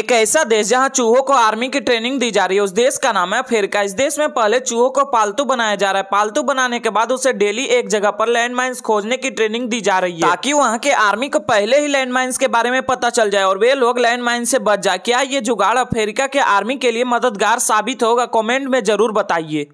एक ऐसा देश जहां चूहों को आर्मी की ट्रेनिंग दी जा रही है उस देश का नाम है अफ्रीका इस देश में पहले चूहों को पालतू बनाया जा रहा है पालतू बनाने के बाद उसे डेली एक जगह पर लैंड माइन्स खोजने की ट्रेनिंग दी जा रही है ताकि वहाँ के आर्मी को पहले ही लैंड माइन्स के बारे में पता चल जाए और वे लोग लैंड माइन से बच जाए क्या ये जुगाड़ अफ्रीका के आर्मी के लिए मददगार साबित होगा कॉमेंट में जरूर बताइए